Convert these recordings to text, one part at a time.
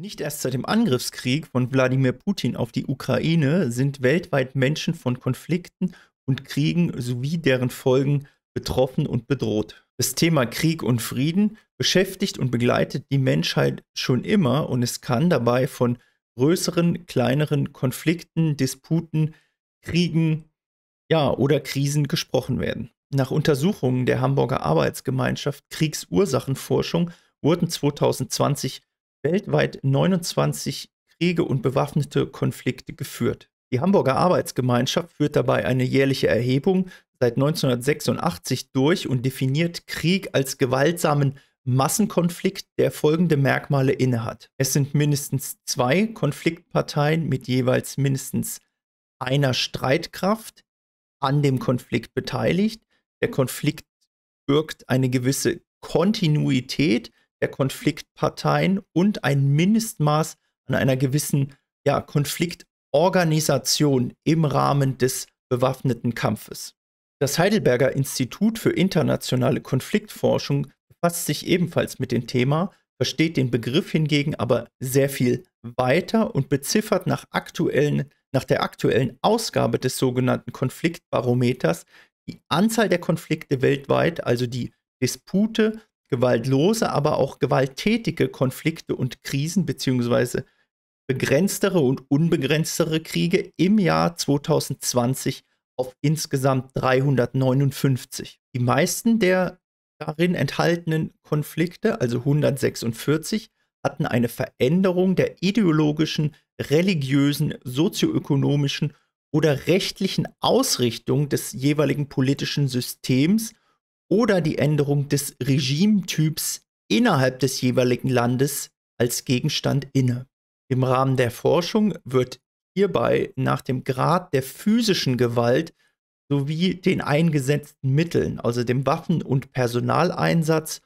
Nicht erst seit dem Angriffskrieg von Wladimir Putin auf die Ukraine sind weltweit Menschen von Konflikten und Kriegen sowie deren Folgen betroffen und bedroht. Das Thema Krieg und Frieden beschäftigt und begleitet die Menschheit schon immer und es kann dabei von größeren, kleineren Konflikten, Disputen, Kriegen ja, oder Krisen gesprochen werden. Nach Untersuchungen der Hamburger Arbeitsgemeinschaft Kriegsursachenforschung wurden 2020 weltweit 29 Kriege und bewaffnete Konflikte geführt. Die Hamburger Arbeitsgemeinschaft führt dabei eine jährliche Erhebung seit 1986 durch und definiert Krieg als gewaltsamen Massenkonflikt, der folgende Merkmale innehat. Es sind mindestens zwei Konfliktparteien mit jeweils mindestens einer Streitkraft an dem Konflikt beteiligt. Der Konflikt birgt eine gewisse Kontinuität der Konfliktparteien und ein Mindestmaß an einer gewissen ja, Konfliktorganisation im Rahmen des bewaffneten Kampfes. Das Heidelberger Institut für internationale Konfliktforschung befasst sich ebenfalls mit dem Thema, versteht den Begriff hingegen aber sehr viel weiter und beziffert nach, aktuellen, nach der aktuellen Ausgabe des sogenannten Konfliktbarometers die Anzahl der Konflikte weltweit, also die Dispute gewaltlose, aber auch gewalttätige Konflikte und Krisen bzw. begrenztere und unbegrenztere Kriege im Jahr 2020 auf insgesamt 359. Die meisten der darin enthaltenen Konflikte, also 146, hatten eine Veränderung der ideologischen, religiösen, sozioökonomischen oder rechtlichen Ausrichtung des jeweiligen politischen Systems oder die Änderung des Regimetyps innerhalb des jeweiligen Landes als Gegenstand inne. Im Rahmen der Forschung wird hierbei nach dem Grad der physischen Gewalt sowie den eingesetzten Mitteln, also dem Waffen- und Personaleinsatz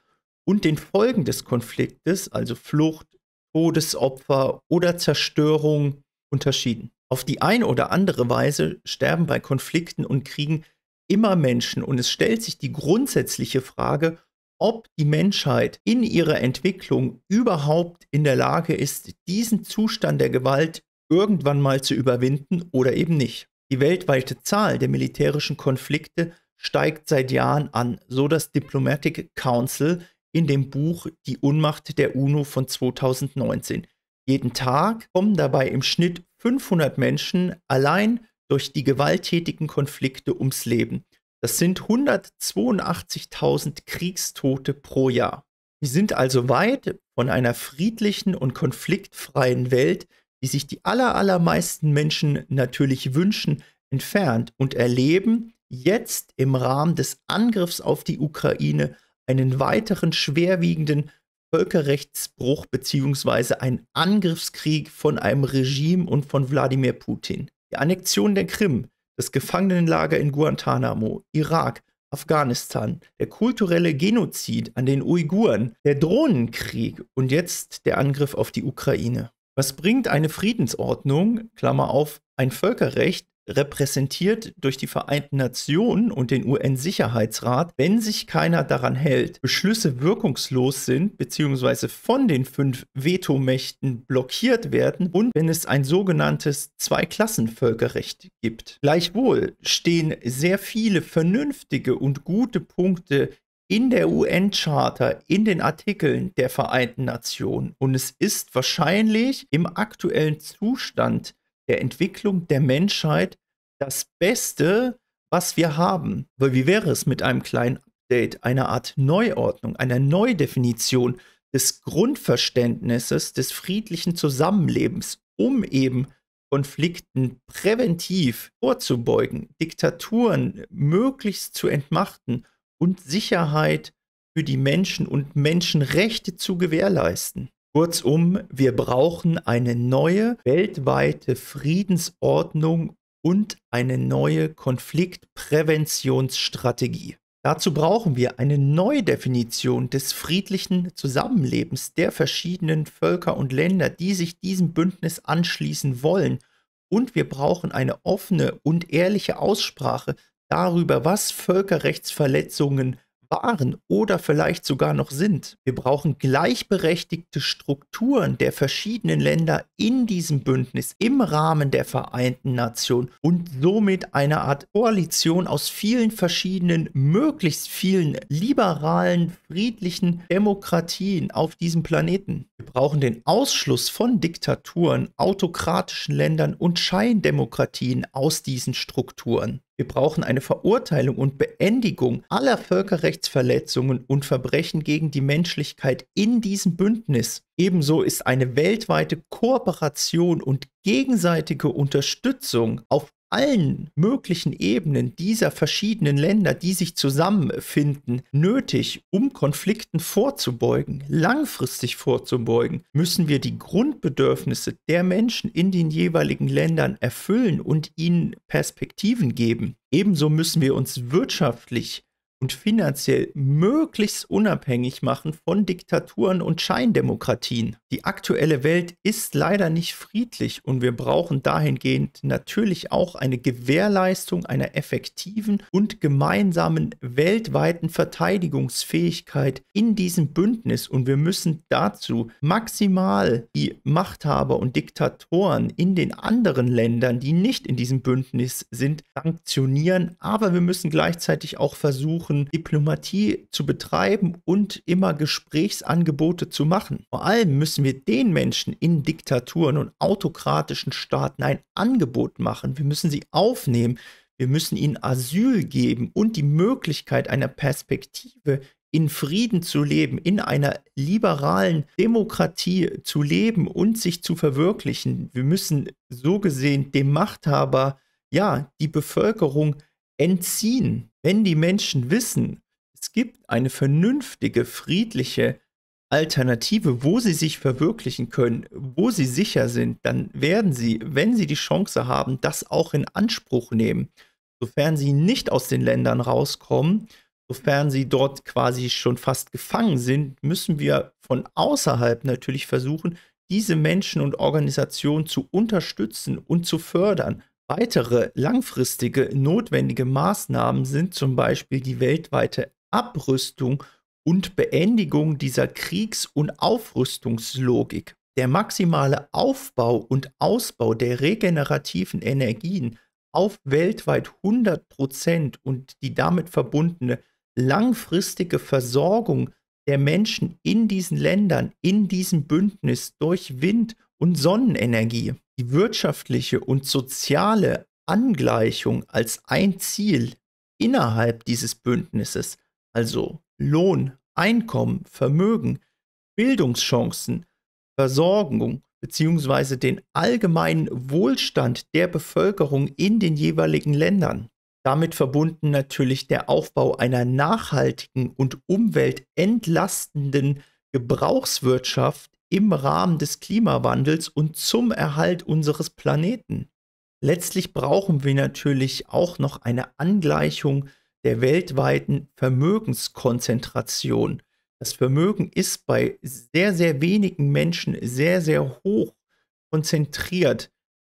und den Folgen des Konfliktes, also Flucht, Todesopfer oder Zerstörung, unterschieden. Auf die eine oder andere Weise sterben bei Konflikten und Kriegen immer Menschen und es stellt sich die grundsätzliche Frage, ob die Menschheit in ihrer Entwicklung überhaupt in der Lage ist, diesen Zustand der Gewalt irgendwann mal zu überwinden oder eben nicht. Die weltweite Zahl der militärischen Konflikte steigt seit Jahren an, so das Diplomatic Council in dem Buch Die Unmacht der UNO von 2019. Jeden Tag kommen dabei im Schnitt 500 Menschen allein durch die gewalttätigen Konflikte ums Leben. Das sind 182.000 Kriegstote pro Jahr. Wir sind also weit von einer friedlichen und konfliktfreien Welt, die sich die allermeisten Menschen natürlich wünschen, entfernt und erleben jetzt im Rahmen des Angriffs auf die Ukraine einen weiteren schwerwiegenden Völkerrechtsbruch bzw. einen Angriffskrieg von einem Regime und von Wladimir Putin der Annexion der Krim, das Gefangenenlager in Guantanamo, Irak, Afghanistan, der kulturelle Genozid an den Uiguren, der Drohnenkrieg und jetzt der Angriff auf die Ukraine. Was bringt eine Friedensordnung, Klammer auf, ein Völkerrecht, repräsentiert durch die Vereinten Nationen und den UN-Sicherheitsrat, wenn sich keiner daran hält, Beschlüsse wirkungslos sind bzw. von den fünf Vetomächten blockiert werden und wenn es ein sogenanntes Zweiklassenvölkerrecht gibt. Gleichwohl stehen sehr viele vernünftige und gute Punkte in der UN-Charta, in den Artikeln der Vereinten Nationen und es ist wahrscheinlich im aktuellen Zustand der Entwicklung der Menschheit das Beste, was wir haben. Weil wie wäre es mit einem kleinen Update, einer Art Neuordnung, einer Neudefinition des Grundverständnisses des friedlichen Zusammenlebens, um eben Konflikten präventiv vorzubeugen, Diktaturen möglichst zu entmachten und Sicherheit für die Menschen und Menschenrechte zu gewährleisten. Kurzum, wir brauchen eine neue weltweite Friedensordnung und eine neue Konfliktpräventionsstrategie. Dazu brauchen wir eine Neudefinition des friedlichen Zusammenlebens der verschiedenen Völker und Länder, die sich diesem Bündnis anschließen wollen. Und wir brauchen eine offene und ehrliche Aussprache darüber, was Völkerrechtsverletzungen sind waren oder vielleicht sogar noch sind. Wir brauchen gleichberechtigte Strukturen der verschiedenen Länder in diesem Bündnis im Rahmen der Vereinten Nationen und somit eine Art Koalition aus vielen verschiedenen, möglichst vielen liberalen, friedlichen Demokratien auf diesem Planeten. Wir brauchen den Ausschluss von Diktaturen, autokratischen Ländern und Scheindemokratien aus diesen Strukturen. Wir brauchen eine Verurteilung und Beendigung aller Völkerrechtsverletzungen und Verbrechen gegen die Menschlichkeit in diesem Bündnis. Ebenso ist eine weltweite Kooperation und gegenseitige Unterstützung auf allen möglichen Ebenen dieser verschiedenen Länder, die sich zusammenfinden, nötig, um Konflikten vorzubeugen, langfristig vorzubeugen, müssen wir die Grundbedürfnisse der Menschen in den jeweiligen Ländern erfüllen und ihnen Perspektiven geben. Ebenso müssen wir uns wirtschaftlich und finanziell möglichst unabhängig machen von Diktaturen und Scheindemokratien. Die aktuelle Welt ist leider nicht friedlich und wir brauchen dahingehend natürlich auch eine Gewährleistung einer effektiven und gemeinsamen weltweiten Verteidigungsfähigkeit in diesem Bündnis und wir müssen dazu maximal die Machthaber und Diktatoren in den anderen Ländern, die nicht in diesem Bündnis sind, sanktionieren, aber wir müssen gleichzeitig auch versuchen, versuchen, Diplomatie zu betreiben und immer Gesprächsangebote zu machen. Vor allem müssen wir den Menschen in Diktaturen und autokratischen Staaten ein Angebot machen. Wir müssen sie aufnehmen. Wir müssen ihnen Asyl geben und die Möglichkeit einer Perspektive in Frieden zu leben, in einer liberalen Demokratie zu leben und sich zu verwirklichen. Wir müssen so gesehen dem Machthaber, ja, die Bevölkerung entziehen. Wenn die Menschen wissen, es gibt eine vernünftige, friedliche Alternative, wo sie sich verwirklichen können, wo sie sicher sind, dann werden sie, wenn sie die Chance haben, das auch in Anspruch nehmen. Sofern sie nicht aus den Ländern rauskommen, sofern sie dort quasi schon fast gefangen sind, müssen wir von außerhalb natürlich versuchen, diese Menschen und Organisationen zu unterstützen und zu fördern, Weitere langfristige notwendige Maßnahmen sind zum Beispiel die weltweite Abrüstung und Beendigung dieser Kriegs- und Aufrüstungslogik. Der maximale Aufbau und Ausbau der regenerativen Energien auf weltweit 100 Prozent und die damit verbundene langfristige Versorgung der Menschen in diesen Ländern, in diesem Bündnis durch Wind- und Sonnenenergie die wirtschaftliche und soziale Angleichung als ein Ziel innerhalb dieses Bündnisses, also Lohn, Einkommen, Vermögen, Bildungschancen, Versorgung bzw. den allgemeinen Wohlstand der Bevölkerung in den jeweiligen Ländern. Damit verbunden natürlich der Aufbau einer nachhaltigen und umweltentlastenden Gebrauchswirtschaft im Rahmen des Klimawandels und zum Erhalt unseres Planeten. Letztlich brauchen wir natürlich auch noch eine Angleichung der weltweiten Vermögenskonzentration. Das Vermögen ist bei sehr, sehr wenigen Menschen sehr, sehr hoch konzentriert.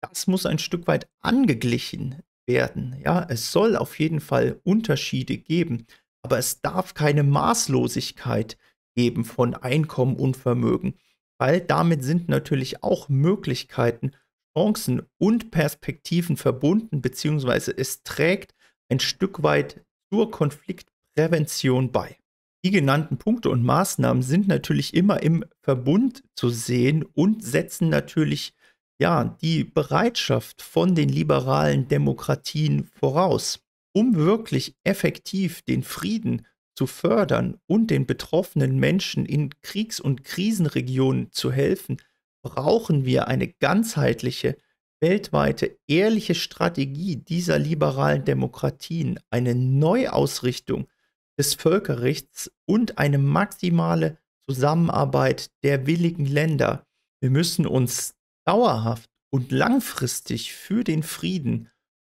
Das muss ein Stück weit angeglichen werden. Ja, es soll auf jeden Fall Unterschiede geben, aber es darf keine Maßlosigkeit geben von Einkommen und Vermögen weil damit sind natürlich auch Möglichkeiten, Chancen und Perspektiven verbunden, beziehungsweise es trägt ein Stück weit zur Konfliktprävention bei. Die genannten Punkte und Maßnahmen sind natürlich immer im Verbund zu sehen und setzen natürlich ja die Bereitschaft von den liberalen Demokratien voraus, um wirklich effektiv den Frieden zu fördern und den betroffenen Menschen in Kriegs- und Krisenregionen zu helfen, brauchen wir eine ganzheitliche, weltweite, ehrliche Strategie dieser liberalen Demokratien, eine Neuausrichtung des Völkerrechts und eine maximale Zusammenarbeit der willigen Länder. Wir müssen uns dauerhaft und langfristig für den Frieden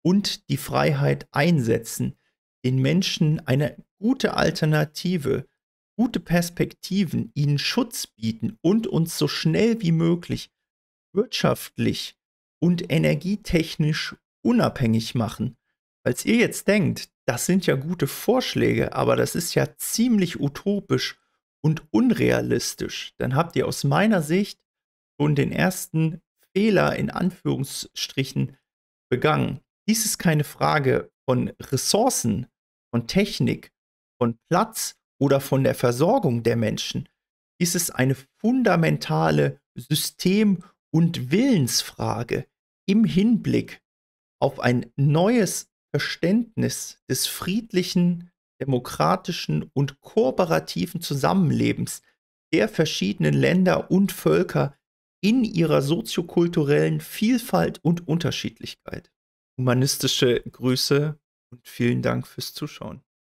und die Freiheit einsetzen, den Menschen eine gute Alternative, gute Perspektiven, ihnen Schutz bieten und uns so schnell wie möglich wirtschaftlich und energietechnisch unabhängig machen. Falls ihr jetzt denkt, das sind ja gute Vorschläge, aber das ist ja ziemlich utopisch und unrealistisch, dann habt ihr aus meiner Sicht schon den ersten Fehler in Anführungsstrichen begangen. Dies ist keine Frage von Ressourcen, von Technik, von Platz oder von der Versorgung der Menschen, ist es eine fundamentale System- und Willensfrage im Hinblick auf ein neues Verständnis des friedlichen, demokratischen und kooperativen Zusammenlebens der verschiedenen Länder und Völker in ihrer soziokulturellen Vielfalt und Unterschiedlichkeit. Humanistische Grüße und vielen Dank fürs Zuschauen.